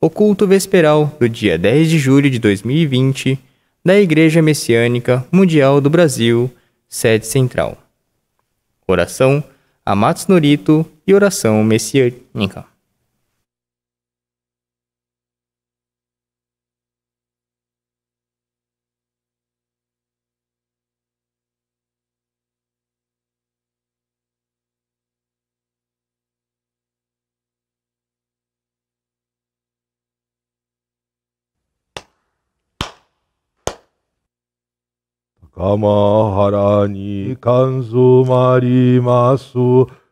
o culto vesperal do dia 10 de julho de 2020 da Igreja Messiânica Mundial do Brasil, sede central. Oração Matos Norito e oração messiânica. カマハラに缶詰まります。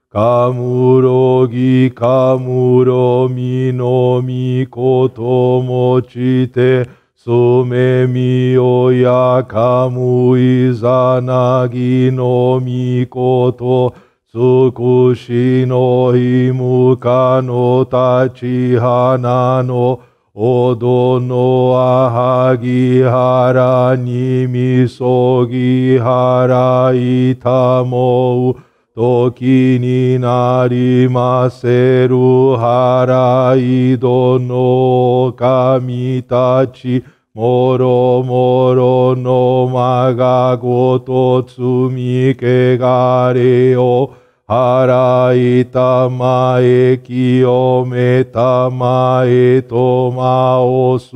かむろぎかむろみのみこともちて、すめみおやかむいざなぎのみこと、すくしのひむかのたちはなの、おどのあはぎはらにみそぎはらいたもう時になりませるはらいどの神たちもろもろのまがごとみけがれよ、払いたまえ、清めたまえ、とまおす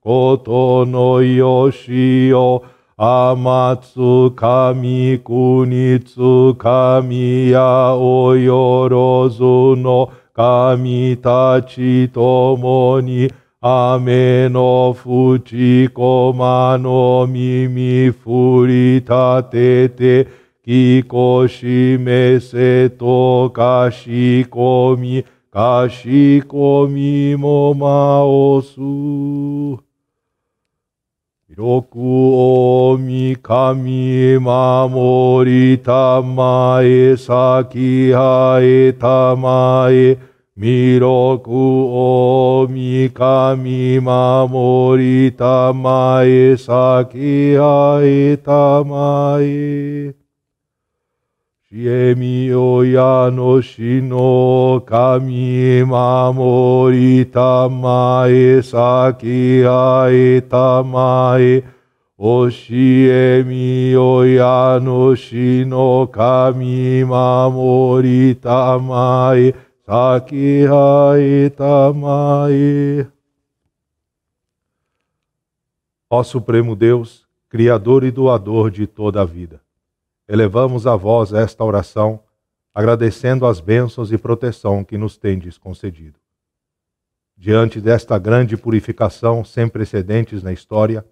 ことのよしよ。あまつかみくにつかみやおよろずの神たちともに、雨のふちこまの耳ふりたてて、きこしめせとかしこみ、かしこみもまおす。広くおみかみまもりたまえ、さきはえたまえ、みろくおみかみまもりたまえ、さきはえたまえ。Shiemi oyano shino kami mamori tamae saki ae tamae Oshiemi oyano shino kami mamori tamae saki ae tamae Ó Supremo Deus, Criador e Doador de toda a vida elevamos a vós esta oração, agradecendo as bênçãos e proteção que nos tendes concedido. Diante desta grande purificação sem precedentes na história,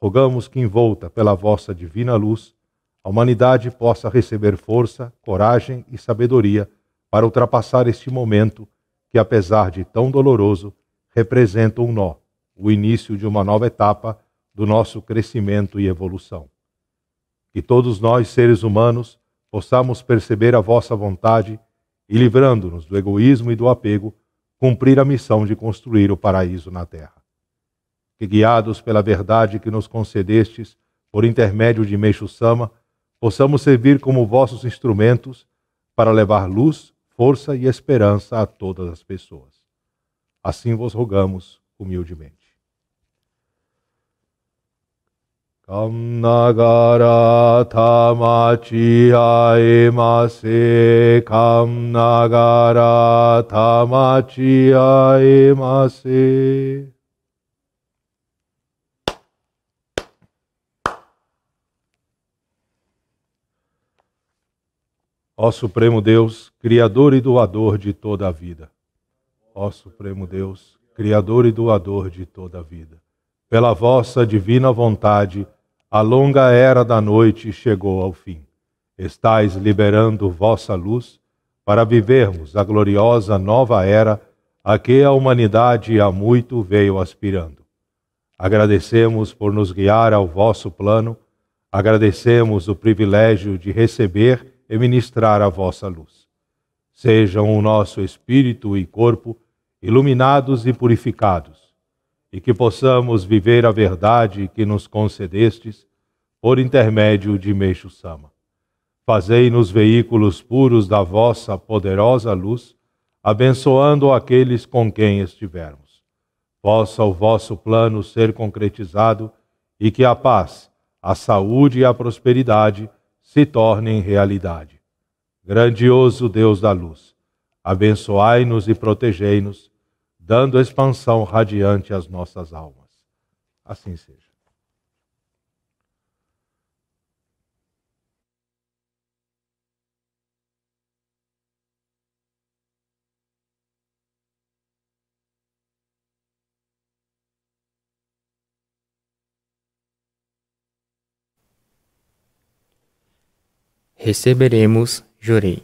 rogamos que, envolta pela vossa divina luz, a humanidade possa receber força, coragem e sabedoria para ultrapassar este momento que, apesar de tão doloroso, representa um nó, o início de uma nova etapa do nosso crescimento e evolução que todos nós, seres humanos, possamos perceber a vossa vontade e, livrando-nos do egoísmo e do apego, cumprir a missão de construir o paraíso na terra. Que, guiados pela verdade que nos concedestes por intermédio de Meixo Sama, possamos servir como vossos instrumentos para levar luz, força e esperança a todas as pessoas. Assim vos rogamos humildemente. 감나가라 타마치아에마세 감나가라 Sê. Ó Supremo Deus, Criador e doador de toda a vida. Ó Supremo Deus, Criador e doador de toda a vida. Pela vossa divina vontade, a longa era da noite chegou ao fim. Estais liberando vossa luz para vivermos a gloriosa nova era a que a humanidade há muito veio aspirando. Agradecemos por nos guiar ao vosso plano, agradecemos o privilégio de receber e ministrar a vossa luz. Sejam o nosso espírito e corpo iluminados e purificados e que possamos viver a verdade que nos concedestes por intermédio de Meixo Sama. Fazei-nos veículos puros da vossa poderosa luz, abençoando aqueles com quem estivermos. Possa o vosso plano ser concretizado e que a paz, a saúde e a prosperidade se tornem realidade. Grandioso Deus da luz, abençoai-nos e protegei-nos dando expansão radiante às nossas almas. Assim seja. Receberemos, jurei.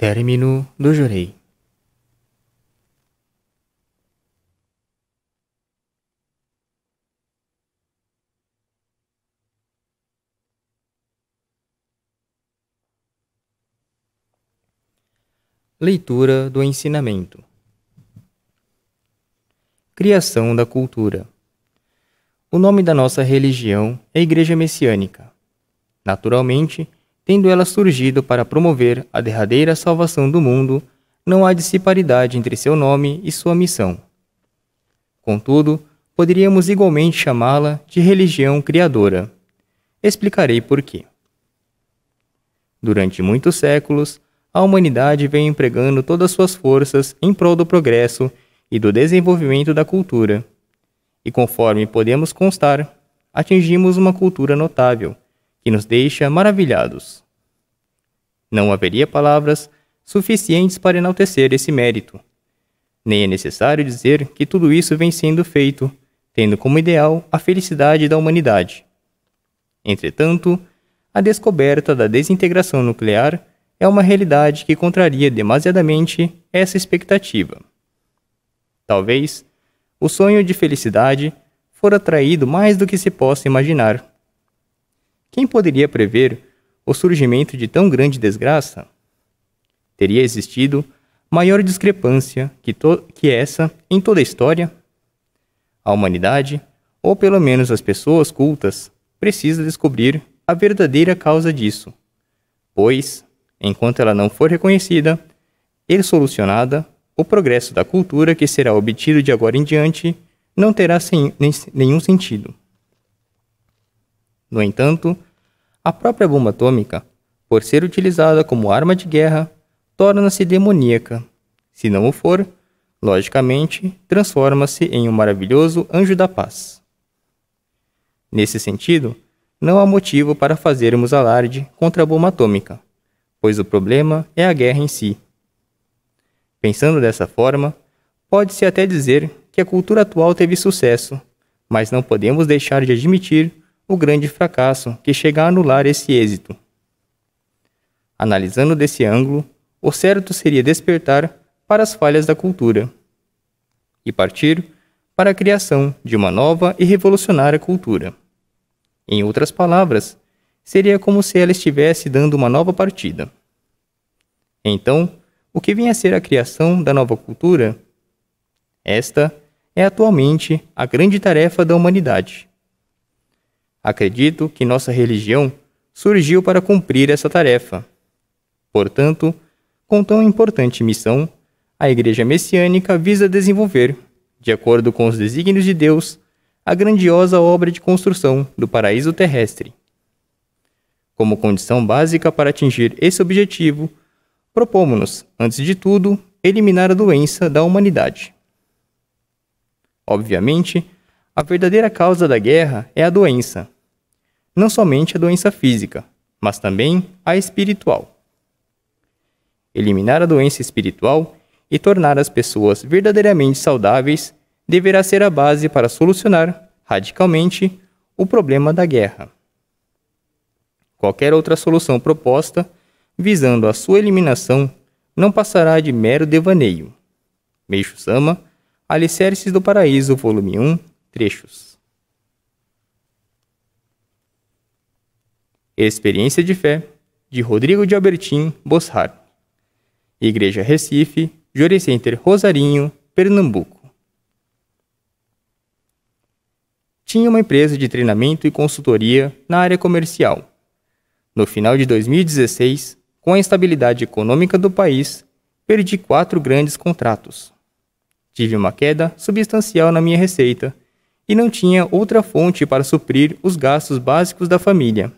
Término do jurei. Leitura do ensinamento. Criação da cultura. O nome da nossa religião é Igreja Messiânica. Naturalmente, tendo ela surgido para promover a derradeira salvação do mundo, não há disparidade entre seu nome e sua missão. Contudo, poderíamos igualmente chamá-la de religião criadora. Explicarei por quê. Durante muitos séculos, a humanidade vem empregando todas suas forças em prol do progresso e do desenvolvimento da cultura. E conforme podemos constar, atingimos uma cultura notável, que nos deixa maravilhados. Não haveria palavras suficientes para enaltecer esse mérito. Nem é necessário dizer que tudo isso vem sendo feito, tendo como ideal a felicidade da humanidade. Entretanto, a descoberta da desintegração nuclear é uma realidade que contraria demasiadamente essa expectativa. Talvez o sonho de felicidade fora traído mais do que se possa imaginar quem poderia prever o surgimento de tão grande desgraça? Teria existido maior discrepância que, que essa em toda a história? A humanidade, ou pelo menos as pessoas cultas, precisa descobrir a verdadeira causa disso, pois, enquanto ela não for reconhecida e solucionada, o progresso da cultura que será obtido de agora em diante não terá sem, nenhum sentido. No entanto, a própria bomba atômica, por ser utilizada como arma de guerra, torna-se demoníaca. Se não o for, logicamente, transforma-se em um maravilhoso anjo da paz. Nesse sentido, não há motivo para fazermos alarde contra a bomba atômica, pois o problema é a guerra em si. Pensando dessa forma, pode-se até dizer que a cultura atual teve sucesso, mas não podemos deixar de admitir o grande fracasso que chega a anular esse êxito. Analisando desse ângulo, o certo seria despertar para as falhas da cultura e partir para a criação de uma nova e revolucionária cultura. Em outras palavras, seria como se ela estivesse dando uma nova partida. Então, o que vem a ser a criação da nova cultura? Esta é atualmente a grande tarefa da humanidade. Acredito que nossa religião surgiu para cumprir essa tarefa. Portanto, com tão importante missão, a Igreja Messiânica visa desenvolver, de acordo com os desígnios de Deus, a grandiosa obra de construção do paraíso terrestre. Como condição básica para atingir esse objetivo, propomos-nos, antes de tudo, eliminar a doença da humanidade. Obviamente, a verdadeira causa da guerra é a doença. Não somente a doença física, mas também a espiritual. Eliminar a doença espiritual e tornar as pessoas verdadeiramente saudáveis deverá ser a base para solucionar, radicalmente, o problema da guerra. Qualquer outra solução proposta, visando a sua eliminação, não passará de mero devaneio. Meixo Sama, Alicerces do Paraíso, volume 1, trechos. Experiência de Fé, de Rodrigo de Albertim Bossard. Igreja Recife, Jure Center Rosarinho, Pernambuco. Tinha uma empresa de treinamento e consultoria na área comercial. No final de 2016, com a instabilidade econômica do país, perdi quatro grandes contratos. Tive uma queda substancial na minha receita e não tinha outra fonte para suprir os gastos básicos da família.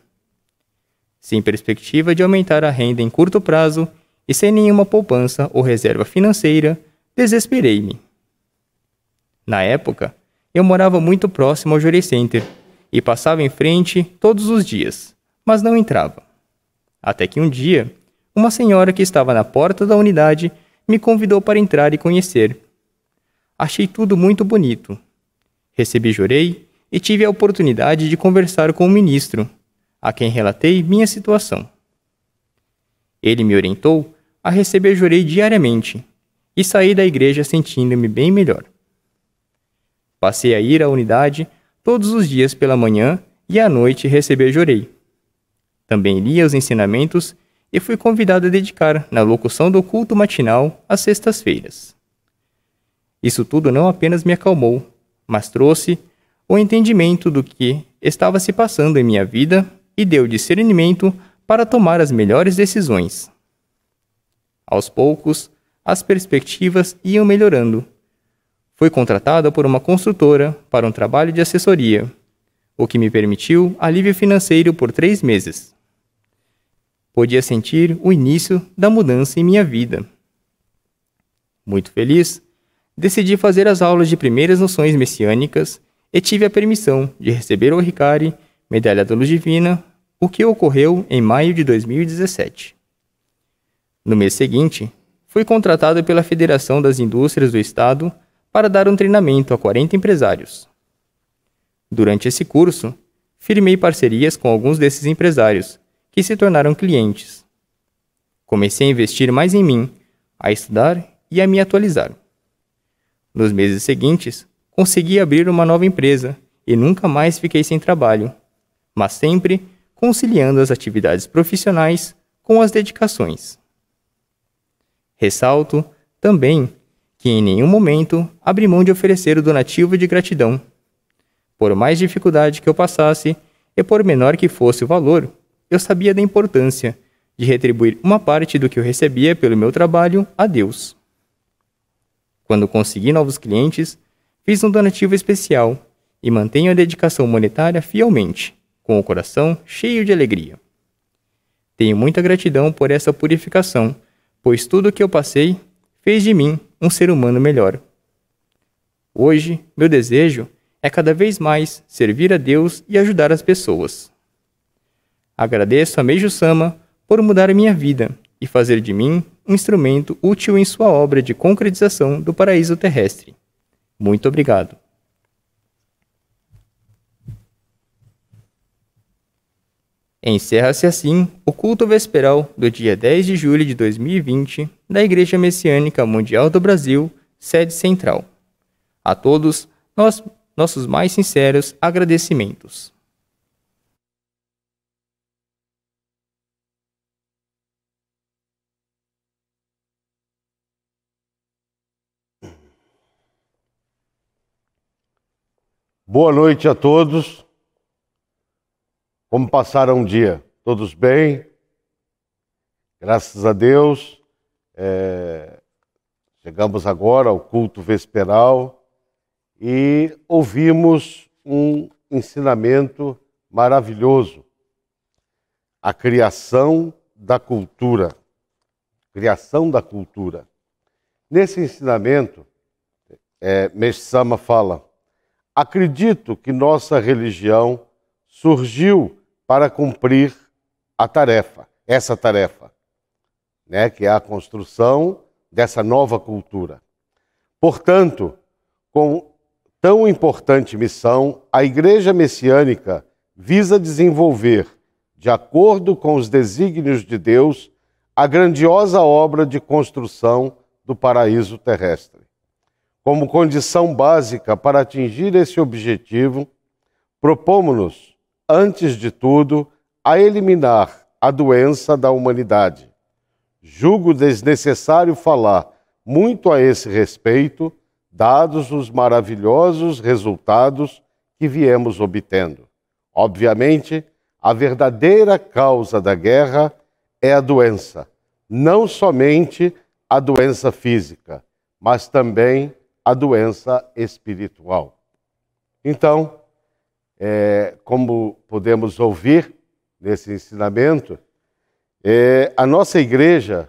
Sem perspectiva de aumentar a renda em curto prazo e sem nenhuma poupança ou reserva financeira, desesperei-me. Na época, eu morava muito próximo ao Jury Center e passava em frente todos os dias, mas não entrava. Até que um dia, uma senhora que estava na porta da unidade me convidou para entrar e conhecer. Achei tudo muito bonito, Recebi jurei e tive a oportunidade de conversar com o ministro, a quem relatei minha situação. Ele me orientou a receber jurei diariamente e saí da igreja sentindo-me bem melhor. Passei a ir à unidade todos os dias pela manhã e à noite receber jurei. Também lia os ensinamentos e fui convidado a dedicar na locução do culto matinal às sextas-feiras. Isso tudo não apenas me acalmou, mas trouxe o entendimento do que estava se passando em minha vida e deu discernimento para tomar as melhores decisões. Aos poucos, as perspectivas iam melhorando. Fui contratada por uma construtora para um trabalho de assessoria, o que me permitiu alívio financeiro por três meses. Podia sentir o início da mudança em minha vida. Muito feliz, decidi fazer as aulas de primeiras noções messiânicas e tive a permissão de receber o Ricari, Medalha da Luz Divina, o que ocorreu em maio de 2017. No mês seguinte, fui contratado pela Federação das Indústrias do Estado para dar um treinamento a 40 empresários. Durante esse curso, firmei parcerias com alguns desses empresários, que se tornaram clientes. Comecei a investir mais em mim, a estudar e a me atualizar. Nos meses seguintes, consegui abrir uma nova empresa e nunca mais fiquei sem trabalho, mas sempre conciliando as atividades profissionais com as dedicações. Ressalto também que em nenhum momento abri mão de oferecer o donativo de gratidão. Por mais dificuldade que eu passasse e por menor que fosse o valor, eu sabia da importância de retribuir uma parte do que eu recebia pelo meu trabalho a Deus. Quando consegui novos clientes, fiz um donativo especial e mantenho a dedicação monetária fielmente, com o coração cheio de alegria. Tenho muita gratidão por essa purificação, pois tudo o que eu passei fez de mim um ser humano melhor. Hoje, meu desejo é cada vez mais servir a Deus e ajudar as pessoas. Agradeço a Meijo Sama por mudar a minha vida e fazer de mim instrumento útil em sua obra de concretização do paraíso terrestre. Muito obrigado. Encerra-se assim o culto vesperal do dia 10 de julho de 2020 da Igreja Messiânica Mundial do Brasil, sede central. A todos, nós, nossos mais sinceros agradecimentos. Boa noite a todos. Como passaram um dia? Todos bem? Graças a Deus. É... Chegamos agora ao culto vesperal e ouvimos um ensinamento maravilhoso. A criação da cultura. Criação da cultura. Nesse ensinamento, é, Sama fala Acredito que nossa religião surgiu para cumprir a tarefa, essa tarefa, né, que é a construção dessa nova cultura. Portanto, com tão importante missão, a Igreja Messiânica visa desenvolver, de acordo com os desígnios de Deus, a grandiosa obra de construção do paraíso terrestre. Como condição básica para atingir esse objetivo, propomos-nos, antes de tudo, a eliminar a doença da humanidade. Julgo desnecessário falar muito a esse respeito, dados os maravilhosos resultados que viemos obtendo. Obviamente, a verdadeira causa da guerra é a doença, não somente a doença física, mas também a doença espiritual. Então, é, como podemos ouvir nesse ensinamento, é, a nossa igreja,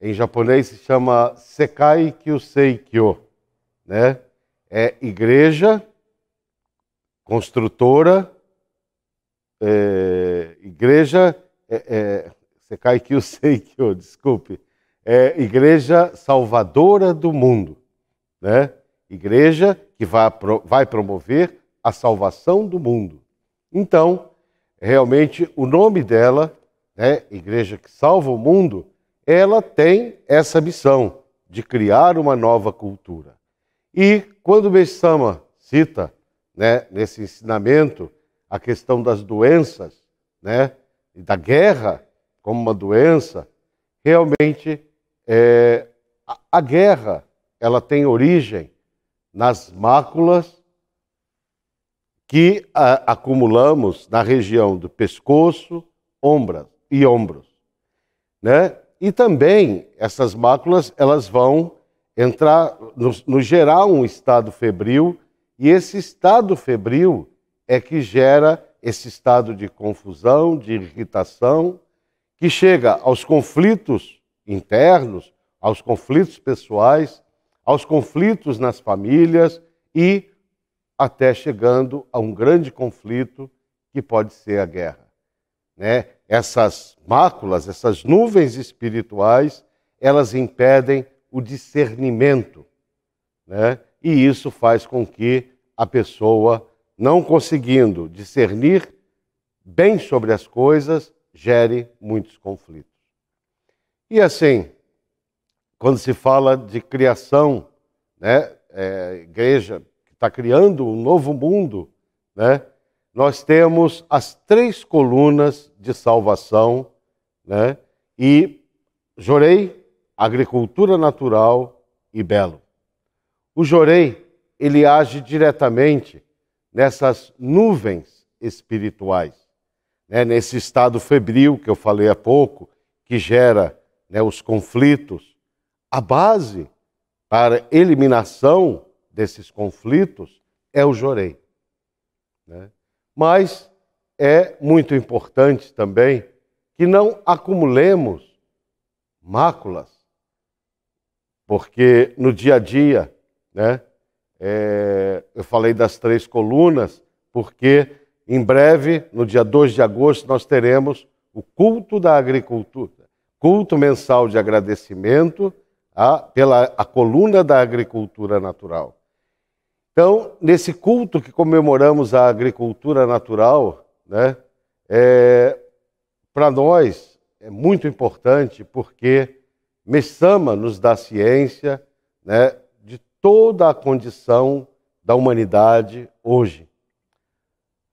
em japonês, se chama Sekai Kyuseikyo, né? É igreja construtora, é, igreja, é, é, Sekai Kyuseikyo, desculpe, é igreja salvadora do mundo né? Igreja que vai, vai promover a salvação do mundo. Então, realmente, o nome dela, né, Igreja que Salva o Mundo, ela tem essa missão de criar uma nova cultura. E quando o cita né, nesse ensinamento a questão das doenças né, e da guerra como uma doença, realmente é, a, a guerra ela tem origem nas máculas que a, acumulamos na região do pescoço ombra, e ombros. Né? E também essas máculas elas vão entrar, nos no gerar um estado febril, e esse estado febril é que gera esse estado de confusão, de irritação, que chega aos conflitos internos, aos conflitos pessoais, aos conflitos nas famílias e até chegando a um grande conflito que pode ser a guerra. Né? Essas máculas, essas nuvens espirituais, elas impedem o discernimento, né? e isso faz com que a pessoa, não conseguindo discernir bem sobre as coisas, gere muitos conflitos. E assim, quando se fala de criação, né, é, igreja que está criando um novo mundo, né, nós temos as três colunas de salvação, né, e jorei, agricultura natural e belo. O jorei, ele age diretamente nessas nuvens espirituais, né, nesse estado febril que eu falei há pouco, que gera né, os conflitos, a base para eliminação desses conflitos é o jorei. Né? Mas é muito importante também que não acumulemos máculas, porque no dia a dia, né, é, eu falei das três colunas, porque em breve, no dia 2 de agosto, nós teremos o culto da agricultura, culto mensal de agradecimento a, tá? pela a coluna da agricultura natural. Então, nesse culto que comemoramos a agricultura natural, né, é, para nós é muito importante porque Messama nos dá ciência né, de toda a condição da humanidade hoje.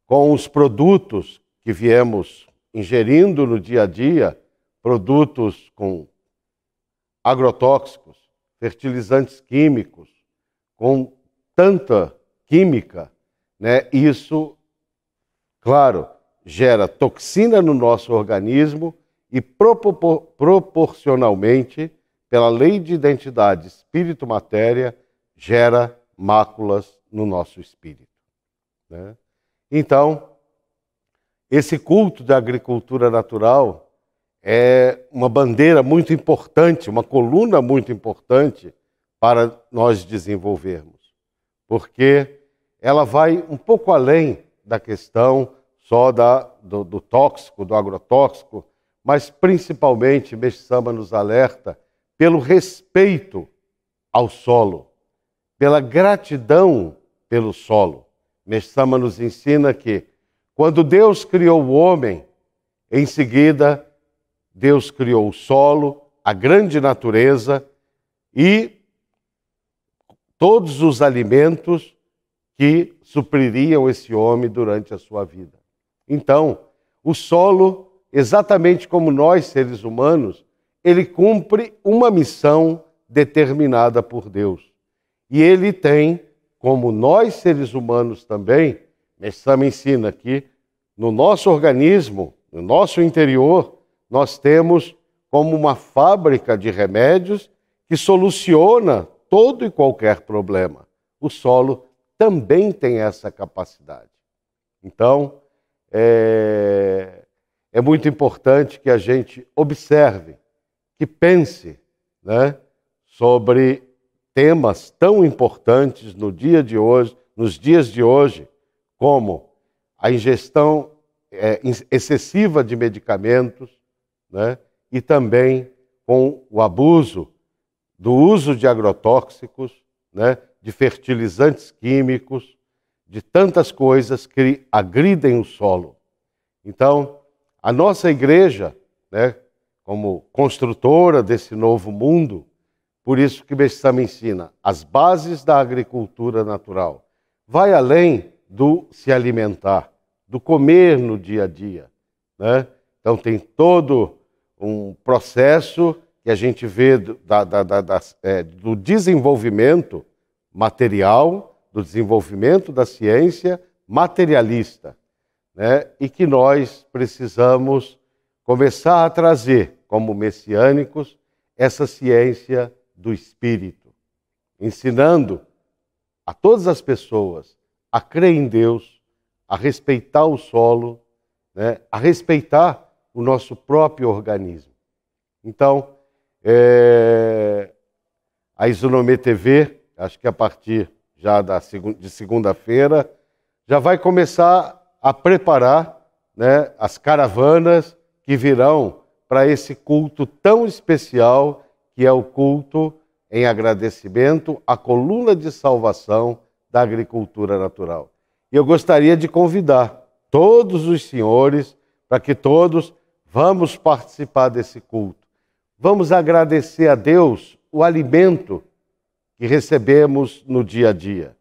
Com os produtos que viemos ingerindo no dia a dia, produtos com agrotóxicos, fertilizantes químicos, com tanta química, né, isso, claro, gera toxina no nosso organismo e propor proporcionalmente, pela lei de identidade espírito-matéria, gera máculas no nosso espírito. Né? Então, esse culto da agricultura natural é uma bandeira muito importante, uma coluna muito importante para nós desenvolvermos, porque ela vai um pouco além da questão só da, do, do tóxico, do agrotóxico, mas principalmente Meshama nos alerta pelo respeito ao solo, pela gratidão pelo solo. Meshama nos ensina que quando Deus criou o homem, em seguida Deus criou o solo, a grande natureza e todos os alimentos que supririam esse homem durante a sua vida. Então, o solo, exatamente como nós seres humanos, ele cumpre uma missão determinada por Deus. E ele tem, como nós seres humanos também, Messama ensina que no nosso organismo, no nosso interior, nós temos como uma fábrica de remédios que soluciona todo e qualquer problema. O solo também tem essa capacidade. Então, é, é muito importante que a gente observe, que pense né, sobre temas tão importantes no dia de hoje, nos dias de hoje, como a ingestão é, excessiva de medicamentos, né? e também com o abuso do uso de agrotóxicos, né? de fertilizantes químicos, de tantas coisas que agridem o solo. Então, a nossa igreja, né? como construtora desse novo mundo, por isso que Bessama ensina as bases da agricultura natural. Vai além do se alimentar, do comer no dia a dia. Né? Então tem todo um processo que a gente vê do, da, da, da, é, do desenvolvimento material, do desenvolvimento da ciência materialista, né? e que nós precisamos começar a trazer, como messiânicos, essa ciência do espírito, ensinando a todas as pessoas a crer em Deus, a respeitar o solo, né? a respeitar o nosso próprio organismo. Então, é, a Isonomê TV, acho que a partir já da, de segunda-feira, já vai começar a preparar né, as caravanas que virão para esse culto tão especial que é o culto em agradecimento à coluna de salvação da agricultura natural. E eu gostaria de convidar todos os senhores para que todos Vamos participar desse culto. Vamos agradecer a Deus o alimento que recebemos no dia a dia,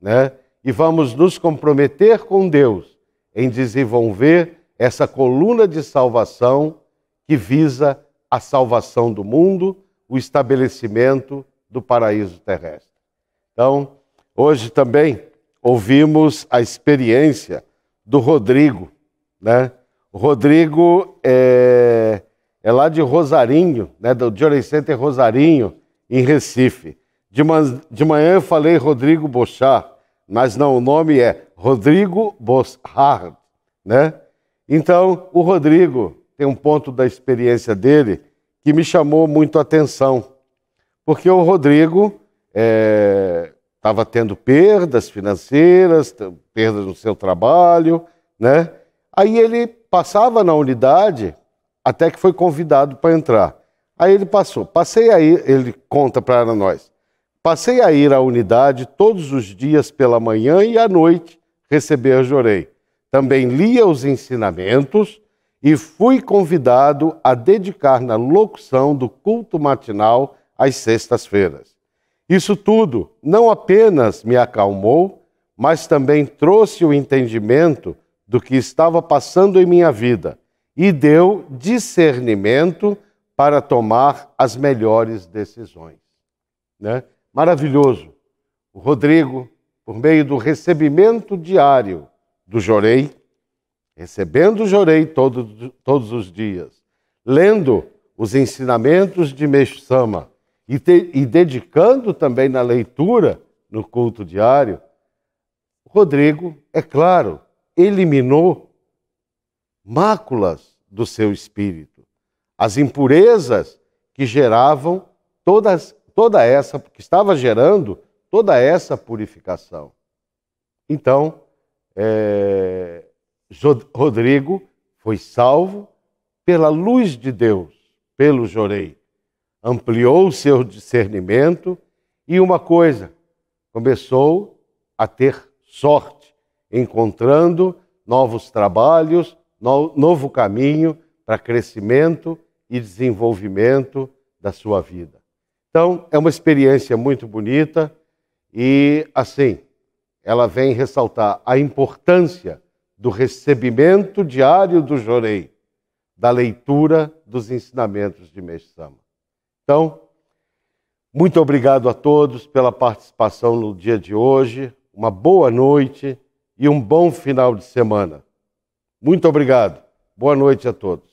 né? E vamos nos comprometer com Deus em desenvolver essa coluna de salvação que visa a salvação do mundo, o estabelecimento do paraíso terrestre. Então, hoje também ouvimos a experiência do Rodrigo, né? O Rodrigo é, é lá de Rosarinho, né, do Journey Center Rosarinho, em Recife. De, man... de manhã eu falei Rodrigo Bochar, mas não, o nome é Rodrigo Boschard, né? Então, o Rodrigo tem um ponto da experiência dele que me chamou muito a atenção, porque o Rodrigo estava é, tendo perdas financeiras, perdas no seu trabalho, né? Aí ele passava na unidade até que foi convidado para entrar. Aí ele passou. Passei a ir, ele conta para nós. Passei a ir à unidade todos os dias pela manhã e à noite receber Jorei. Também lia os ensinamentos e fui convidado a dedicar na locução do culto matinal às sextas-feiras. Isso tudo não apenas me acalmou, mas também trouxe o entendimento do que estava passando em minha vida e deu discernimento para tomar as melhores decisões. Né? Maravilhoso. O Rodrigo, por meio do recebimento diário do Jorei, recebendo o Jorei todo, todos os dias, lendo os ensinamentos de Meshama e, te, e dedicando também na leitura no culto diário, Rodrigo, é claro, eliminou máculas do seu espírito, as impurezas que geravam todas, toda essa, que estava gerando toda essa purificação. Então, é, Rodrigo foi salvo pela luz de Deus, pelo Jorei. Ampliou o seu discernimento e uma coisa, começou a ter sorte encontrando novos trabalhos, no, novo caminho para crescimento e desenvolvimento da sua vida. Então, é uma experiência muito bonita e, assim, ela vem ressaltar a importância do recebimento diário do Jorei, da leitura dos ensinamentos de Mestre Então, muito obrigado a todos pela participação no dia de hoje. Uma boa noite e um bom final de semana. Muito obrigado. Boa noite a todos.